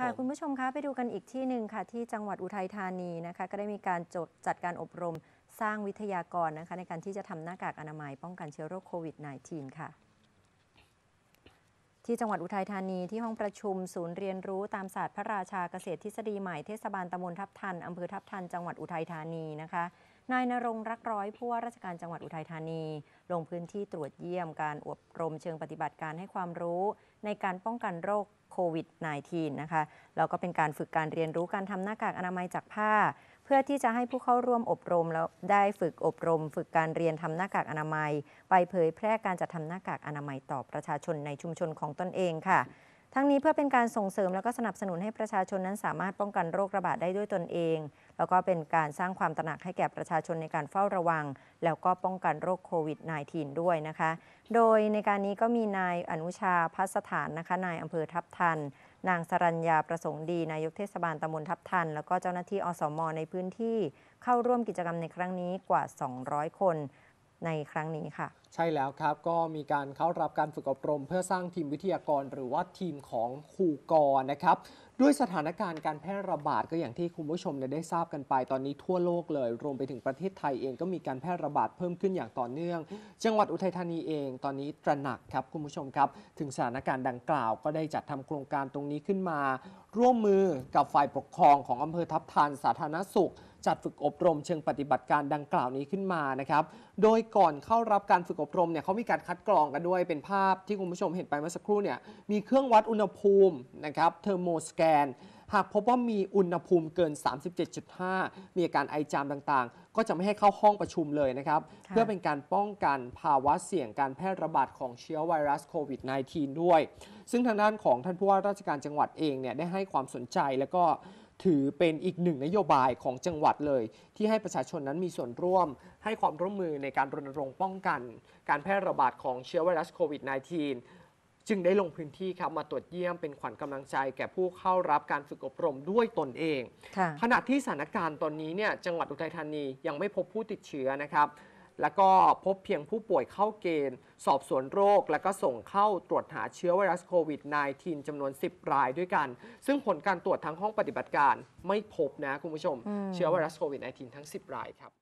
ค่ะคุณผู้ชมคะไปดูกันอีกที่หนึ่งค่ะ ที่จังหวัดอุทัยธานีนะคะ ก็ได้มีการจดจัดการอบรมสร้างวิทยากรนะคะในการที่จะทำหน้ากากอนามัยป้องกันเชื้อโรคโควิด -19 ค่ะที่จังหวัดอุทัยธานีที่ห้องประชุมศูนย์เรียนรู้ ตามศาสตร์พระราชาเกษตรทฤษฎีใหม่เทศบาลตำบลทับทันอำเภอทับทันจังหวัดอุทัยธานีนะคะนายนรงรักร้อยผู้ว่าราชการจังหวัดอุทัยธานี ลงพื้นที่ตรวจเยี่ยมการอบรมเชิงปฏิบัติการให้ความรู้ในการป้องกันโรคโควิด -19 นะคะแล้วก็เป็นการฝึกการเรียนรู้การทำหน้ากากอนามัยจากผ้าเพื่อที่จะให้ผู้เข้าร่วมอบรมแล้วได้ฝึกอบรมฝึกการเรียนทำหน้ากากอนามัย ไปเผยแพร่การจัดทำหน้ากากอนามัยต่อประชาชนในชุมชนของตนเองค่ะทั้งนี้ เพื่อเป็นการส่งเสริมและก็สนับสนุนให้ประชาชนนั้นสามารถป้องกันโรคระบาดได้ด้วยตนเอง แล้วก็เป็นการสร้างความตระหนักให้แก่ประชาชนในการเฝ้าระวังแล้วก็ป้องกันโรคโควิด -19 ด้วยนะคะ โดยในการนี้ก็มีนายอนุชาพัสถานนะคะนายอำเภอทับทันนางสรัญญาประสงค์ดี นายกเทศบาลตำบลทับทันแล้วก็เจ้าหน้าที่อสมในพื้นที่เข้าร่วมกิจกรรมในครั้งนี้กว่า 200 คนในครั้งนี้ค่ะ ใช่แล้วครับก็มีการเข้ารับการฝึกอบรม เพื่อสร้างทีมวิทยากรหรือว่าทีมของครูกรนะครับ ด้วยสถานการณ์การแพร่ระบาด ก็อย่างที่คุณผู้ชมได้ทราบกันไปตอนนี้ทั่วโลกเลย รวมไปถึงประเทศไทยเอง ก็มีการแพร่ระบาดเพิ่มขึ้นอย่างต่อเนื่อง จังหวัดอุทัยธานีเองตอนนี้ตระหนักครับคุณผู้ชมครับ ถึงสถานการณ์ดังกล่าว ก็ได้จัดทำโครงการตรงนี้ขึ้นมา ร่วมมือกับฝ่ายปกครองของอำเภอทับทันสาธารณสุขจัดฝึกอบรมเชิงปฏิบัติการดังกล่าวนี้ขึ้นมานะครับ โดยก่อนเข้ารับการฝึกอบรมเนี่ยเขามีการคัดกรองกันด้วยเป็นภาพที่คุณผู้ชมเห็นไปเมื่อสักครู่เนี่ยมีเครื่องวัดอุณหภูมินะครับเทอร์โมสแกนหากพบว่ามีอุณหภูมิเกิน 37.5 มีอาการไอจามต่างๆ ก็จะไม่ให้เข้าห้องประชุมเลยนะครับ เพื่อเป็นการป้องกันภาวะเสี่ยงการแพร่ระบาดของเชื้อไวรัสโควิด -19 ด้วย ซึ่งทางด้านของท่านผู้ว่าราชการจังหวัดเองเนี่ยได้ให้ความสนใจแล้วก็ถือเป็นอีกหนึ่งนโยบายของจังหวัดเลย ที่ให้ประชาชนนั้นมีส่วนร่วมให้ความร่วมมือในการรณรงค์ป้องกัน การแพร่ระบาดของเชื้อไวรัสโควิด -19 จึงได้ลงพื้นที่ครับมาตรวจเยี่ยมเป็นขวัญกำลังใจ แก่ผู้เข้ารับการฝึกอบรมด้วยตนเองขณะที่สถานการณ์ตอนนี้เนี่ยจังหวัดอุทัยธานียังไม่พบผู้ติดเชื้อนะครับแล้วก็พบเพียงผู้ป่วยเข้าเกณฑ์สอบสวนโรค และก็ส่งเข้าตรวจหาเชื้อไวรัสโควิด -19 จำนวน 10 รายด้วยกัน ซึ่งผลการตรวจทั้งห้องปฏิบัติการ ไม่พบนะคุณผู้ชม เชื้อไวรัสโควิด -19 ทั้ง 10 รายครับ